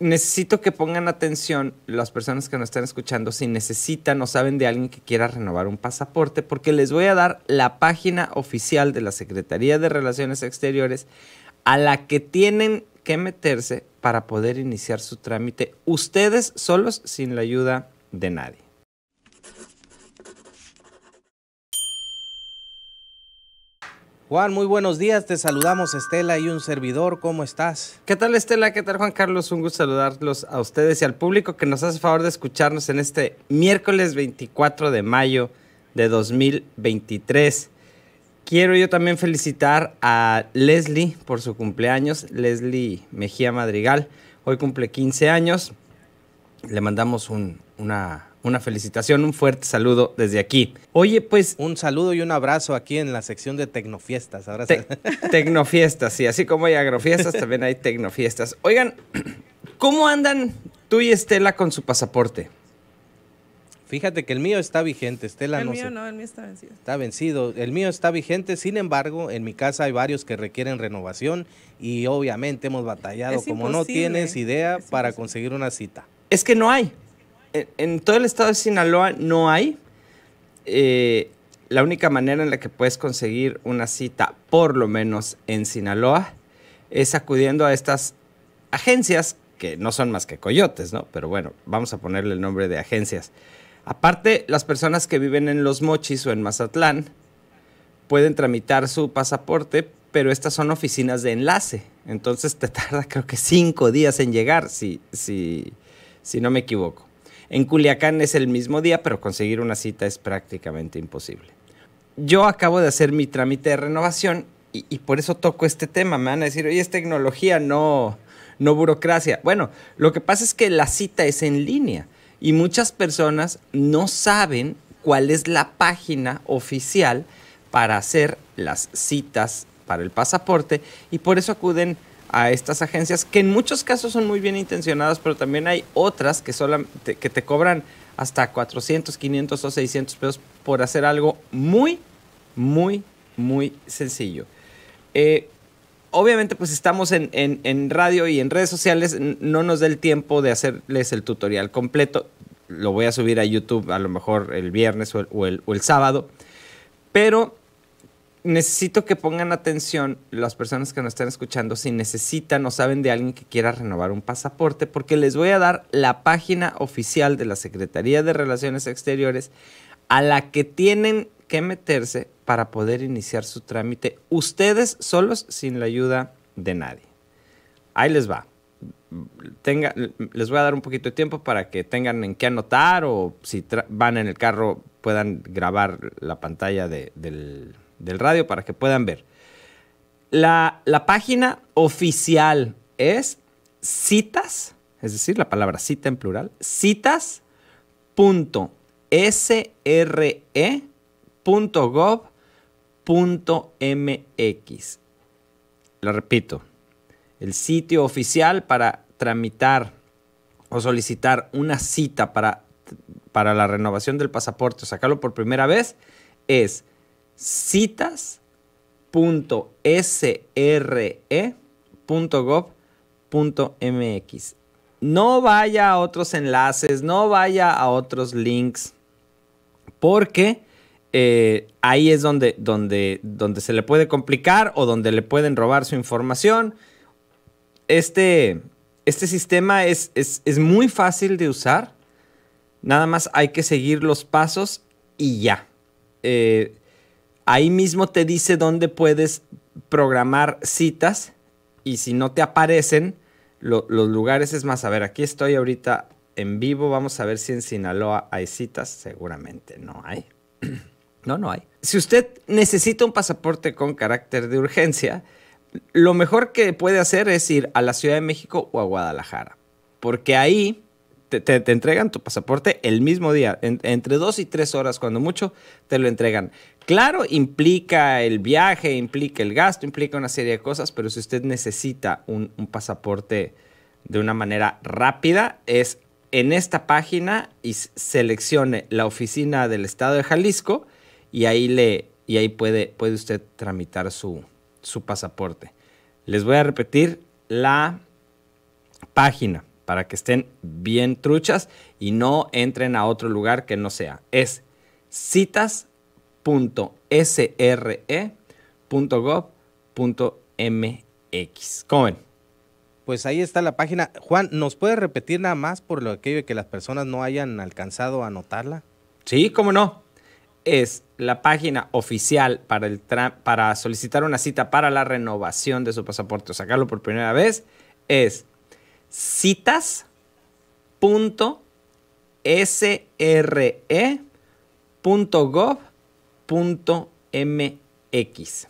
necesito que pongan atención las personas que nos están escuchando si necesitan o saben de alguien que quiera renovar un pasaporte, porque les voy a dar la página oficial de la Secretaría de Relaciones Exteriores a la que tienen que meterse para poder iniciar su trámite ustedes solos sin la ayuda de nadie. Juan, muy buenos días. Te saludamos Estela y un servidor. ¿Cómo estás? ¿Qué tal Estela? ¿Qué tal Juan Carlos? Un gusto saludarlos a ustedes y al público que nos hace favor de escucharnos en este miércoles 24 de mayo de 2023. Quiero yo también felicitar a Leslie por su cumpleaños, Leslie Mejía Madrigal. Hoy cumple 15 años. Le mandamos una una felicitación, un fuerte saludo desde aquí. Oye, pues... Un saludo y un abrazo aquí en la sección de Tecnofiestas. tecnofiestas, sí, así como hay agrofiestas, también hay tecnofiestas. Oigan, ¿cómo andan tú y Estela con su pasaporte? Fíjate que el mío está vigente, Estela. El mío no, el mío está vencido. Está vencido. El mío está vigente, sin embargo, en mi casa hay varios que requieren renovación y obviamente hemos batallado, como no tienes ¿eh? idea, para conseguir una cita. Es que no hay en, todo el estado de Sinaloa no hay. Eh, la única manera en la que puedes conseguir una cita, por lo menos en Sinaloa, es acudiendo a estas agencias, que no son más que coyotes, ¿no? Pero bueno, vamos a ponerle el nombre de agencias. Aparte, las personas que viven en Los Mochis o en Mazatlán pueden tramitar su pasaporte, pero estas son oficinas de enlace. Entonces te tarda creo que cinco días en llegar, si, si no me equivoco. En Culiacán es el mismo día, pero conseguir una cita es prácticamente imposible. Yo acabo de hacer mi trámite de renovación y, por eso toco este tema. Me van a decir, oye, es tecnología, no, no burocracia. Bueno, lo que pasa es que la cita es en línea y muchas personas no saben cuál es la página oficial para hacer las citas para el pasaporte y por eso acuden a estas agencias que en muchos casos son muy bien intencionadas, pero también hay otras que, solamente, que te cobran hasta 400, 500 o 600 pesos por hacer algo muy, muy, muy sencillo. Eh, obviamente pues estamos en, radio y en redes sociales, no nos da el tiempo de hacerles el tutorial completo. Lo voy a subir a YouTube a lo mejor el viernes o el sábado. Pero necesito que pongan atención las personas que nos están escuchando si necesitan o saben de alguien que quiera renovar un pasaporte, porque les voy a dar la página oficial de la Secretaría de Relaciones Exteriores a la que tienen que meterse para poder iniciar su trámite ustedes solos sin la ayuda de nadie. Ahí les va. les voy a dar un poquito de tiempo para que tengan en qué anotar o si van en el carro puedan grabar la pantalla del del radio para que puedan ver. La, página oficial es citas, es decir, la palabra cita en plural, citas.sre.gov.mx. Lo repito, el sitio oficial para tramitar o solicitar una cita para, para la renovación del pasaporte o sacarlo por primera vez es citas.sre.gov.mx. No vaya a otros enlaces, no vaya a otros links, porque eh, ahí es donde, donde, donde se le puede complicar o donde le pueden robar su información. Este, este sistema es, es, muy fácil de usar, nada más hay que seguir los pasos y ya. Eh, Ahí mismo te dice dónde puedes programar citas y si no te aparecen los lugares es más, a ver, aquí estoy ahorita en vivo, vamos a ver si en Sinaloa hay citas, seguramente no hay. No, no hay. Si usted necesita un pasaporte con carácter de urgencia, lo mejor que puede hacer es ir a la Ciudad de México o a Guadalajara, porque ahí te, entregan tu pasaporte el mismo día, entre dos y tres horas, cuando mucho, te lo entregan. Claro, implica el viaje, implica el gasto, implica una serie de cosas, pero si usted necesita un, pasaporte de una manera rápida, es en esta página y seleccione la oficina del estado de Jalisco y ahí, y ahí puede, puede usted tramitar su, su pasaporte. Les voy a repetir la página para que estén bien truchas y no entren a otro lugar que no sea. Es citas www.sre.gov.mx. ¿Cómo Pues ahí está la página. Juan, ¿nos puede repetir nada más por lo aquello de que las personas no hayan alcanzado a anotarla? Sí, cómo no. Es la página oficial para, el para solicitar una cita para la renovación de su pasaporte o sacarlo por primera vez. Es citas.sre.gov.mx .mx.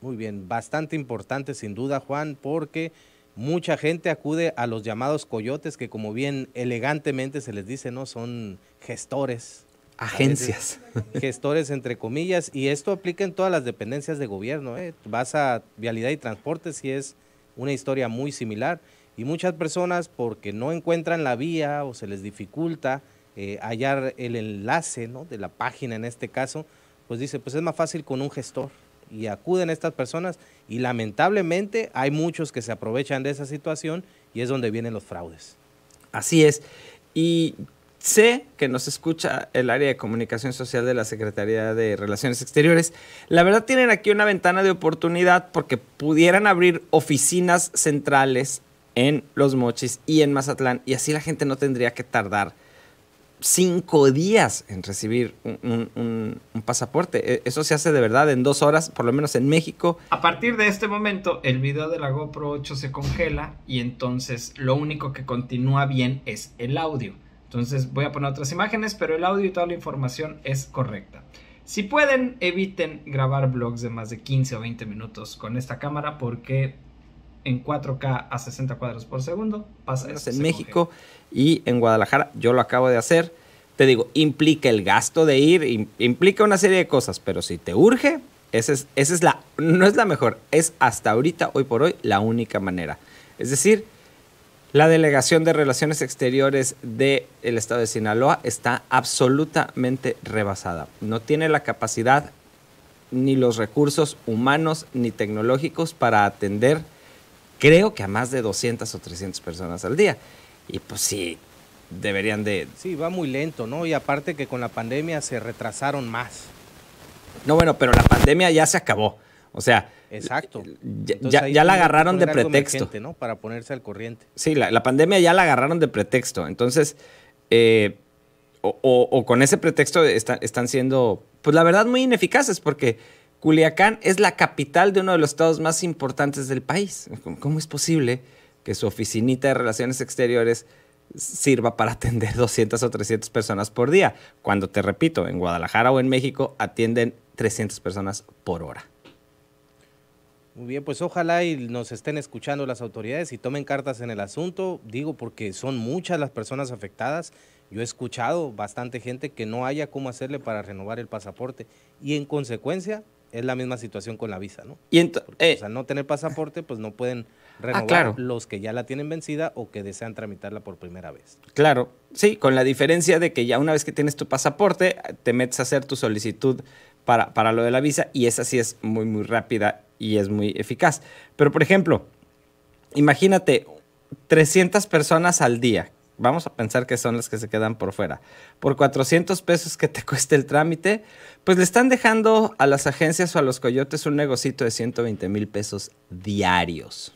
Muy bien, bastante importante sin duda Juan, porque mucha gente acude a los llamados coyotes que como bien elegantemente se les dice, ¿no? Son gestores. Agencias. gestores entre comillas, y esto aplica en todas las dependencias de gobierno. Vas a vialidad y transporte si es una historia muy similar. Y muchas personas porque no encuentran la vía o se les dificulta, eh, hallar el enlace de la página en este caso, pues dice, pues es más fácil con un gestor. Y acuden estas personas y lamentablemente hay muchos que se aprovechan de esa situación y es donde vienen los fraudes. Así es. Y Sé que nos escucha el área de comunicación social de la Secretaría de Relaciones Exteriores. La verdad tienen aquí una ventana de oportunidad porque pudieran abrir oficinas centrales en Los Mochis y en Mazatlán y así la gente no tendría que tardar cinco días en recibir un, pasaporte. E, eso se hace de verdad en dos horas, por lo menos en México. A partir de este momento, el video de la GoPro 8 se congela y entonces lo único que continúa bien es el audio. Entonces voy a poner otras imágenes, pero el audio y toda la información es correcta. Si pueden, eviten grabar vlogs de más de 15 o 20 minutos con esta cámara porque en 4K a 60 cuadros por segundo. Pasa eso, en México y en Guadalajara. Yo lo acabo de hacer. Te digo, implica el gasto de ir, implica una serie de cosas, pero si te urge, esa es, esa es la, no es la mejor, es hasta ahorita, hoy por hoy, la única manera. Es decir, la Delegación de Relaciones Exteriores del Estado de Sinaloa está absolutamente rebasada. No tiene la capacidad ni los recursos humanos ni tecnológicos para atender creo que a más de 200 o 300 personas al día. Y pues sí, deberían de... Sí, va muy lento, ¿no? Y aparte que con la pandemia se retrasaron más. No, bueno, pero la pandemia ya se acabó. O sea, exacto. Ya, la agarraron de pretexto. ¿no? Para ponerse al corriente. Sí, la, pandemia ya la agarraron de pretexto. Entonces, eh, o, con ese pretexto están siendo, pues la verdad, muy ineficaces porque Culiacán es la capital de uno de los estados más importantes del país. ¿Cómo es posible que su oficinita de relaciones exteriores sirva para atender 200 o 300 personas por día? Cuando, te repito, en Guadalajara o en México atienden 300 personas por hora. Muy bien, pues ojalá y nos estén escuchando las autoridades y tomen cartas en el asunto. Digo, porque son muchas las personas afectadas. Yo he escuchado bastante gente que no haya cómo hacerle para renovar el pasaporte y en consecuencia es la misma situación con la visa, ¿no? Y entonces, eh. no tener pasaporte, pues no pueden ah, renovar los que ya la tienen vencida o que desean tramitarla por primera vez. Claro, sí, con la diferencia de que ya una vez que tienes tu pasaporte, te metes a hacer tu solicitud para, para lo de la visa y esa sí es muy, muy rápida y es muy eficaz. Pero, por ejemplo, imagínate 300 personas al día vamos a pensar que son las que se quedan por fuera, por 400 pesos que te cueste el trámite, pues le están dejando a las agencias o a los coyotes un negocito de 120 mil pesos diarios.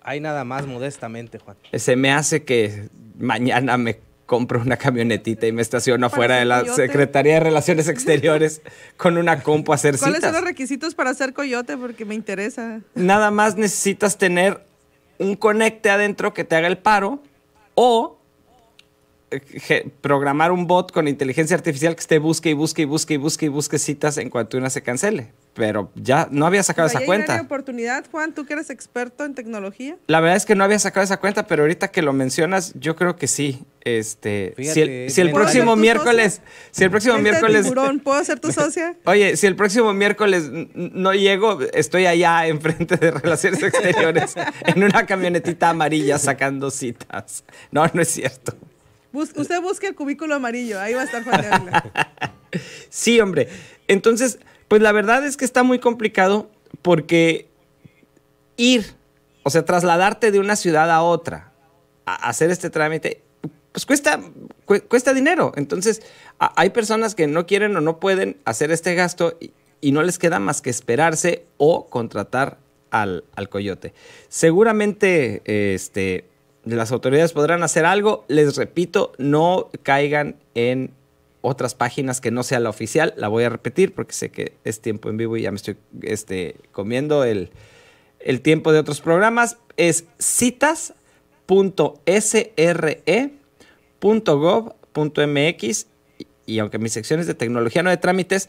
Hay nada más modestamente, Juan. Eh, se me hace que mañana me compro una camionetita y me estaciono afuera de la Secretaría de Relaciones Exteriores con una compu a hacer ¿Cuáles ¿Cuáles son los requisitos para hacer coyote? Porque me interesa. Nada más necesitas tener un conecte adentro que te haga el paro o programar un bot con inteligencia artificial que esté busque y busque y busque y busque y busque citas en cuanto una se cancele. Pero ya no había sacado esa cuenta. oportunidad, Juan, tú que eres experto en tecnología. La verdad es que no había sacado esa cuenta, pero ahorita que lo mencionas, yo creo que sí. Este, si el, próximo miércoles, si el próximo miércoles, ¿puedo ser tu socia? Oye, si el próximo miércoles no llego, estoy allá enfrente de Relaciones Exteriores en una camionetita amarilla sacando citas. No, no es cierto usted busque el cubículo amarillo, ahí va a estar sí, hombre. Entonces, pues la verdad es que está muy complicado porque ir, o sea, trasladarte de una ciudad a otra, a hacer este trámite, pues cuesta, cuesta dinero. Entonces, hay personas que no quieren o no pueden hacer este gasto y, no les queda más que esperarse o contratar al, al coyote. Seguramente, este las autoridades podrán hacer algo. Les repito, no caigan en otras páginas que no sea la oficial. La voy a repetir porque sé que es tiempo en vivo y ya me estoy este, comiendo el, el tiempo de otros programas. Es citas.sre.gov.mx y aunque mis secciones de tecnología no de trámites,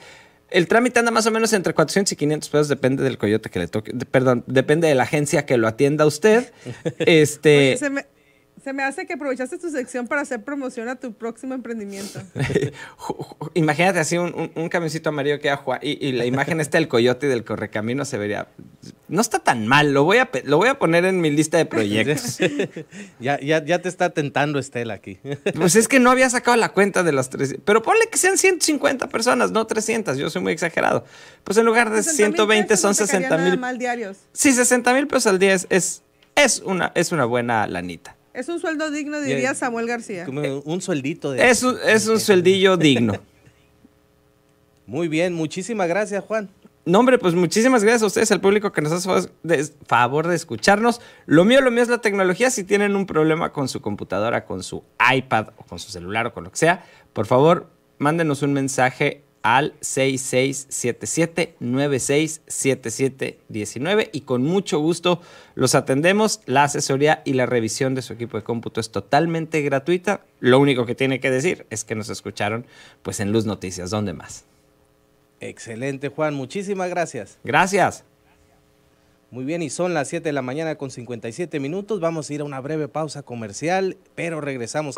el trámite anda más o menos entre 400 y 500 pesos, depende del coyote que le toque. perdón, depende de la agencia que lo atienda usted. este. se, me, hace que aprovechaste tu sección para hacer promoción a tu próximo emprendimiento. Imagínate así un, un, camioncito amarillo que a Juan y, la imagen está del coyote y del correcamino se vería no está tan mal, lo voy a, lo voy a poner en mi lista de proyectos. ya, ya, te está tentando Estela aquí. pues es que no había sacado la cuenta de las tres. pero ponle que sean 150 personas, no 300, yo soy muy exagerado. Pues en lugar de 120 son 60 mil. mal diarios. Sí, 60 mil pesos al día es, es, una, es una buena lanita. Es un sueldo digno, diría Samuel García. un sueldito. De... Es, es un sueldillo digno. Muy bien, muchísimas gracias, Juan nombre pues muchísimas gracias a ustedes, al público que nos hace favor de escucharnos. Lo mío, lo mío es la tecnología. Si tienen un problema con su computadora, con su iPad o con su celular o con lo que sea, por favor, mándenos un mensaje al 6677 19 y con mucho gusto los atendemos. La asesoría y la revisión de su equipo de cómputo es totalmente gratuita. Lo único que tiene que decir es que nos escucharon pues en Luz Noticias, ¿dónde más? Excelente, Juan. Muchísimas gracias. Gracias. Muy bien, y son las 7 de la mañana con 57 minutos. Vamos a ir a una breve pausa comercial, pero regresamos.